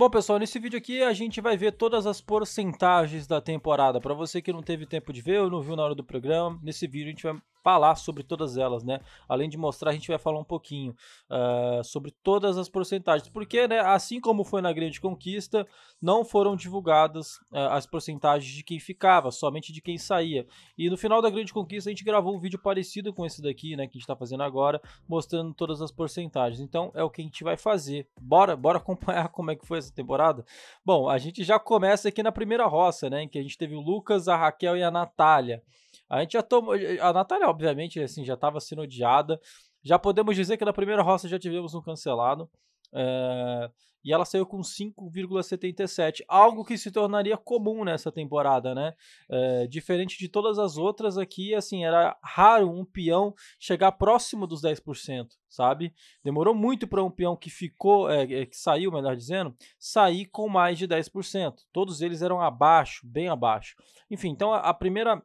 Bom, pessoal, nesse vídeo aqui a gente vai ver todas as porcentagens da temporada. Para você que não teve tempo de ver ou não viu na hora do programa, nesse vídeo a gente vai falar sobre todas elas, né? Além de mostrar, a gente vai falar um pouquinho uh, sobre todas as porcentagens, porque, né, assim como foi na Grande Conquista, não foram divulgadas uh, as porcentagens de quem ficava, somente de quem saía. E no final da Grande Conquista, a gente gravou um vídeo parecido com esse daqui, né, que a gente tá fazendo agora, mostrando todas as porcentagens. Então, é o que a gente vai fazer. Bora, bora acompanhar como é que foi essa temporada? Bom, a gente já começa aqui na primeira roça, né, em que a gente teve o Lucas, a Raquel e a Natália. A gente já tomou. Eh, a Natália, obviamente, assim, já estava sendo odiada. Já podemos dizer que na primeira roça já tivemos um cancelado. É, e ela saiu com 5,77, algo que se tornaria comum nessa temporada, né? É, diferente de todas as outras aqui, assim, era raro um peão chegar próximo dos 10%, sabe? Demorou muito para um peão que ficou, é, que saiu, melhor dizendo, sair com mais de 10%. Todos eles eram abaixo, bem abaixo. Enfim, então a, a primeira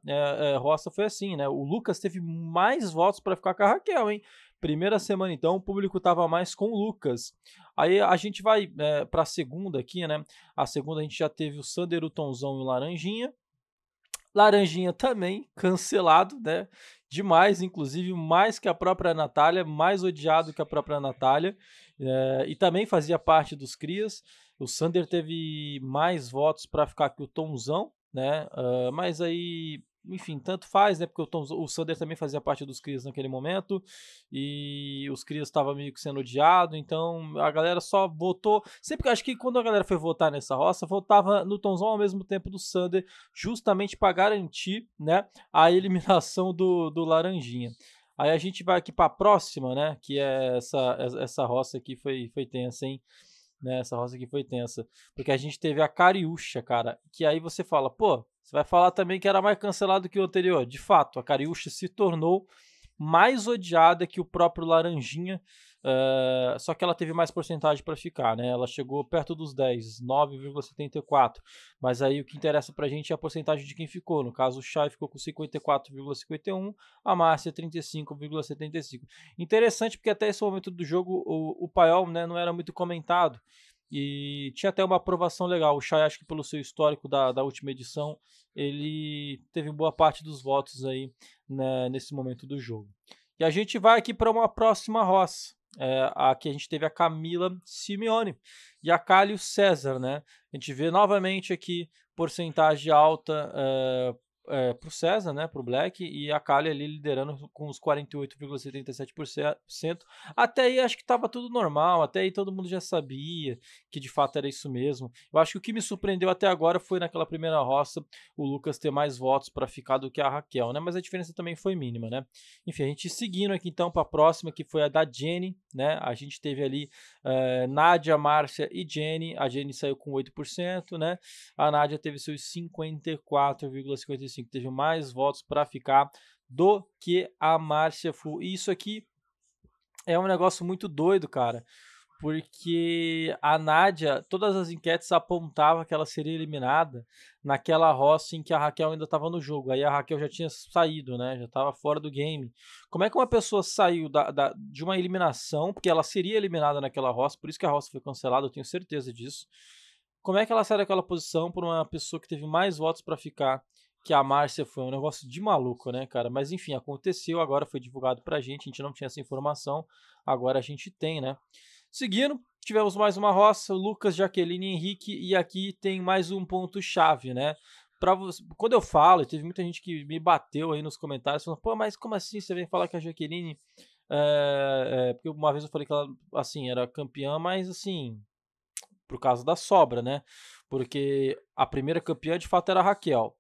roça foi assim, né? O Lucas teve mais votos para ficar com a Raquel, hein? Primeira semana, então, o público estava mais com o Lucas. Aí a gente vai é, eh, para a segunda aqui, né? A segunda a gente já teve o Sander, o Tonzão e o Laranjinha. Laranjinha também, cancelado, né? Demais, inclusive, mais que a própria Natália, mais odiado que a própria Natália. É, e também fazia parte dos Crias. O Sander teve mais votos para ficar que o Tonzão, né? Uh, mas aí enfim, tanto faz, né? Porque o, Tom, o Sander também fazia parte dos Crias naquele momento. E os Crias estavam meio que sendo odiado. Então a galera só votou. Sempre que acho que quando a galera foi votar nessa roça, votava no Tomzão ao mesmo tempo do Sander, justamente para garantir, né? A eliminação do, do Laranjinha. Aí a gente vai aqui para a próxima, né? Que é essa, essa roça aqui foi, foi tensa, hein? Né, essa roça aqui foi tensa. Porque a gente teve a Cariúcha, cara. Que aí você fala, pô, você vai falar também que era mais cancelado que o anterior. De fato, a Cariúcha se tornou mais odiada que o próprio Laranjinha, uh, só que ela teve mais porcentagem para ficar, né? Ela chegou perto dos 10, 9,74. Mas aí o que interessa para a gente é a porcentagem de quem ficou. No caso, o Chai ficou com 54,51, a Márcia 35,75. Interessante porque até esse momento do jogo o, o Paiol né, não era muito comentado. E tinha até uma aprovação legal. O Chay, acho que pelo seu histórico da, da última edição, ele teve boa parte dos votos aí né, nesse momento do jogo. E a gente vai aqui para uma próxima roça. É, aqui a gente teve a Camila Simeone e a Cálio César, né? A gente vê novamente aqui porcentagem alta é, é, César, né, pro Black, e a Kali ali liderando com os 48,77%. Até aí acho que estava tudo normal, até aí todo mundo já sabia que de fato era isso mesmo. Eu acho que o que me surpreendeu até agora foi naquela primeira roça o Lucas ter mais votos para ficar do que a Raquel, né, mas a diferença também foi mínima, né. Enfim, a gente seguindo aqui então para a próxima, que foi a da Jenny, né, a gente teve ali é, Nádia, Márcia e Jenny, a Jenny saiu com 8%, né, a Nádia teve seus 54,55%, que teve mais votos para ficar do que a Márcia Fu. E isso aqui é um negócio muito doido, cara. Porque a Nádia, todas as enquetes apontavam que ela seria eliminada naquela roça em que a Raquel ainda estava no jogo. Aí a Raquel já tinha saído, né? Já estava fora do game. Como é que uma pessoa saiu da, da, de uma eliminação, porque ela seria eliminada naquela roça, por isso que a roça foi cancelada, eu tenho certeza disso. Como é que ela sai daquela posição por uma pessoa que teve mais votos para ficar que a Márcia foi um negócio de maluco, né, cara? Mas enfim, aconteceu, agora foi divulgado pra gente, a gente não tinha essa informação, agora a gente tem, né? Seguindo, tivemos mais uma roça, Lucas, Jaqueline Henrique, e aqui tem mais um ponto-chave, né? Pra você, quando eu falo, teve muita gente que me bateu aí nos comentários, falando, pô, mas como assim você vem falar que a Jaqueline. É, é, porque uma vez eu falei que ela, assim, era campeã, mas assim, por causa da sobra, né? Porque a primeira campeã de fato era a Raquel.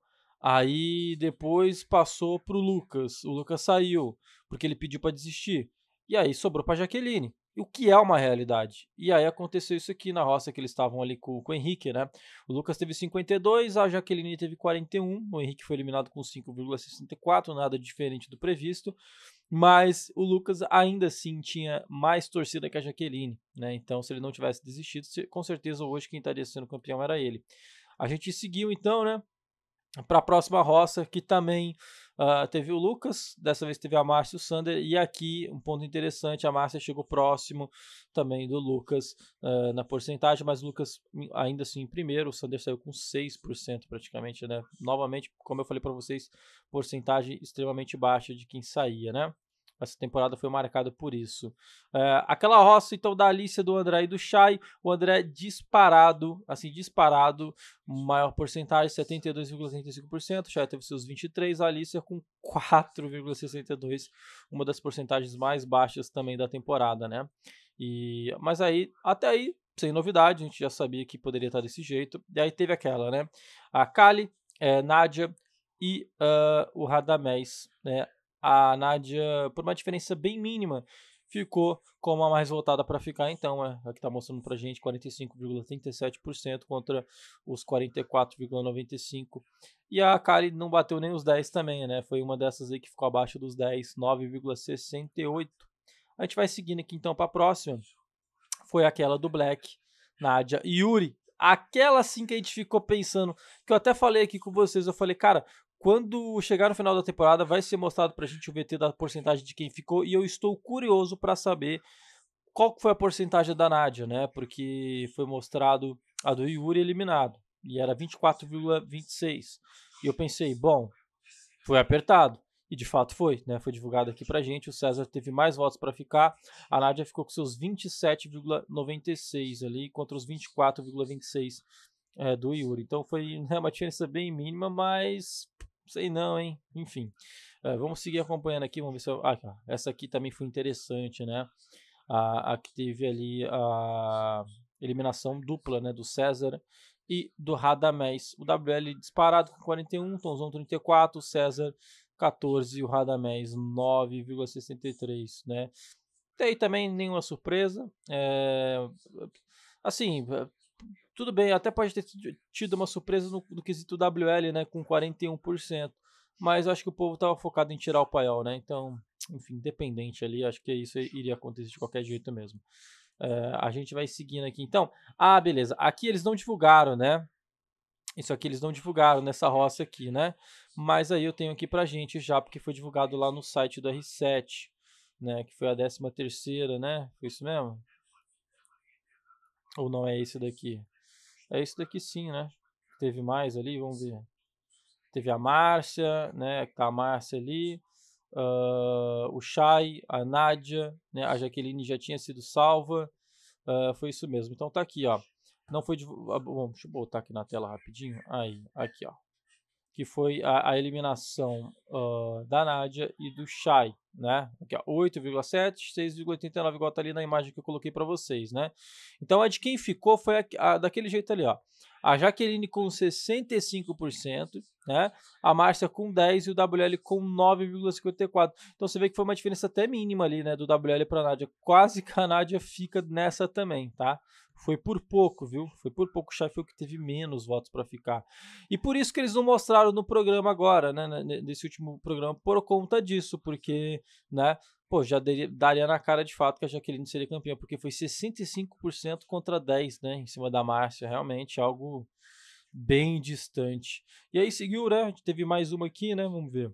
Aí depois passou pro Lucas. O Lucas saiu, porque ele pediu para desistir. E aí sobrou para Jaqueline. O que é uma realidade? E aí aconteceu isso aqui na roça que eles estavam ali com, com o Henrique, né? O Lucas teve 52, a Jaqueline teve 41. O Henrique foi eliminado com 5,64, nada diferente do previsto. Mas o Lucas ainda assim tinha mais torcida que a Jaqueline, né? Então, se ele não tivesse desistido, com certeza hoje quem estaria sendo campeão era ele. A gente seguiu então, né? para a próxima roça, que também uh, teve o Lucas, dessa vez teve a Márcia e o Sander, e aqui um ponto interessante, a Márcia chegou próximo também do Lucas uh, na porcentagem, mas o Lucas ainda assim em primeiro, o Sander saiu com 6% praticamente, né? Novamente, como eu falei para vocês, porcentagem extremamente baixa de quem saía, né? Essa temporada foi marcada por isso. É, aquela roça, então, da Alícia, do André e do Chay. O André disparado, assim, disparado, maior porcentagem, 72,35%, O Chay teve seus 23%, a Alícia com 4,62%, uma das porcentagens mais baixas também da temporada, né? E, mas aí, até aí, sem novidade, a gente já sabia que poderia estar desse jeito. E aí teve aquela, né? A Kali, é, Nádia e uh, o Radamés, né? a Nádia, por uma diferença bem mínima, ficou como a mais voltada para ficar, então, é, que está mostrando para gente 45,37% contra os 44,95%. E a Kari não bateu nem os 10 também, né? Foi uma dessas aí que ficou abaixo dos 10, 9,68%. A gente vai seguindo aqui então para a próxima. Foi aquela do Black, Nádia e Yuri. Aquela sim que a gente ficou pensando, que eu até falei aqui com vocês, eu falei, cara, quando chegar no final da temporada, vai ser mostrado pra gente o VT da porcentagem de quem ficou e eu estou curioso para saber qual foi a porcentagem da Nádia, né? Porque foi mostrado a do Yuri eliminado e era 24,26. E eu pensei, bom, foi apertado. E de fato foi, né? Foi divulgado aqui pra gente. O César teve mais votos para ficar. A Nádia ficou com seus 27,96 ali contra os 24,26 é, do Yuri. Então foi né, uma diferença bem mínima, mas sei não, hein? Enfim. É, vamos seguir acompanhando aqui, vamos ver se eu... Ah, tá. essa aqui também foi interessante, né? A, a que teve ali a eliminação dupla, né? Do César e do Radamés. O WL disparado com 41, Tonzão 34, César 14 e o Radamés 9,63, né? aí também nenhuma surpresa. É... Assim, tudo bem, até pode ter tido uma surpresa no, no quesito WL, né? Com 41%. Mas acho que o povo estava focado em tirar o paiol, né? Então, enfim, dependente ali, acho que isso iria acontecer de qualquer jeito mesmo. É, a gente vai seguindo aqui. Então, ah, beleza. Aqui eles não divulgaram, né? Isso aqui eles não divulgaram nessa roça aqui, né? Mas aí eu tenho aqui pra gente já, porque foi divulgado lá no site do R7, né? Que foi a 13 terceira, né? Foi isso mesmo? Ou não é esse daqui? É isso daqui sim, né? Teve mais ali, vamos ver. Teve a Márcia, né? Tá a Márcia ali. Uh, o Chay, a Nádia, né? a Jaqueline já tinha sido salva. Uh, foi isso mesmo. Então tá aqui, ó. Não foi divulgado. Ah, bom, deixa eu botar aqui na tela rapidinho. Aí, aqui, ó. Que foi a, a eliminação uh, da Nádia e do Chay né? Aqui, 8,7, 6,89, igual tá ali na imagem que eu coloquei para vocês, né? Então a de quem ficou foi a, a, daquele jeito ali, ó. A Jaqueline com 65%, né? A Márcia com 10 e o WL com 9,54. Então você vê que foi uma diferença até mínima ali, né, do WL para Nádia. Quase que a Nádia fica nessa também, tá? Foi por pouco, viu? Foi por pouco o Sheffield que teve menos votos para ficar. E por isso que eles não mostraram no programa agora, né? né nesse último programa, por conta disso, porque né? Pô, já daria na cara de fato que a Jaqueline seria campeã, porque foi 65% contra 10, né? Em cima da Márcia, realmente algo bem distante. E aí seguiu, né? A gente teve mais uma aqui, né? Vamos ver.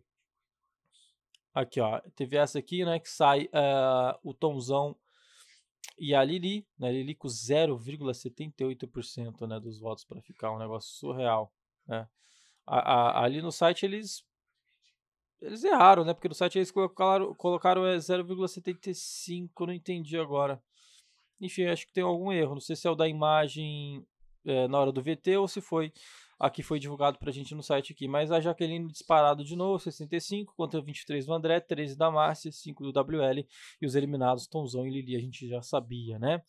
Aqui, ó. Teve essa aqui, né? Que sai uh, o Tomzão e a Lili, né? Lili com 0,78% né, dos votos para ficar um negócio surreal, né? A, a, ali no site eles eles erraram, né? Porque no site eles colocaram, colocaram 0,75, eh, não entendi agora. Enfim, acho que tem algum erro. Não sei se é o da imagem é, na hora do VT ou se foi aqui foi divulgado pra gente no site aqui. Mas a Jaqueline disparado de novo, 65, contra 23 do André, 13 da Márcia, 5 do WL e os eliminados Tonzão e Lili, a gente já sabia, né?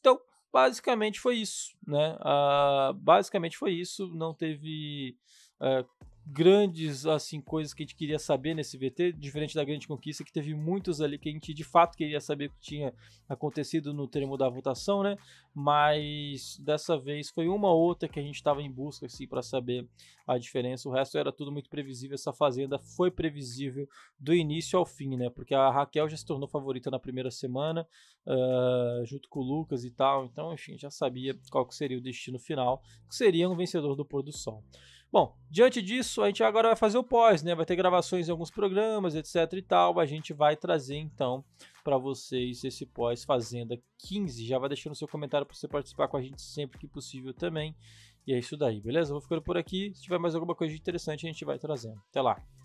Então, basicamente foi isso, né? Ah, basicamente foi isso, não teve eh, grandes assim coisas que a gente queria saber nesse VT, diferente da Grande Conquista, que teve muitos ali que a gente de fato queria saber o que tinha acontecido no termo da votação, né? Mas dessa vez foi uma ou outra que a gente estava em busca assim para saber a diferença. O resto era tudo muito previsível. Essa fazenda foi previsível do início ao fim, né? Porque a Raquel já se tornou favorita na primeira semana, uh, junto com o Lucas e tal. Então, enfim, já sabia qual seria o destino final, que seria um vencedor do pôr do sol. Bom, diante disso, a gente agora vai fazer o pós, né? Vai ter gravações em alguns programas, etc e tal. A gente vai trazer então para vocês esse pós Fazenda 15. Já vai deixando seu comentário para você participar com a gente sempre que possível também. E é isso daí, beleza? Vou ficando por aqui. Se tiver mais alguma coisa interessante, a gente vai trazendo. Até lá.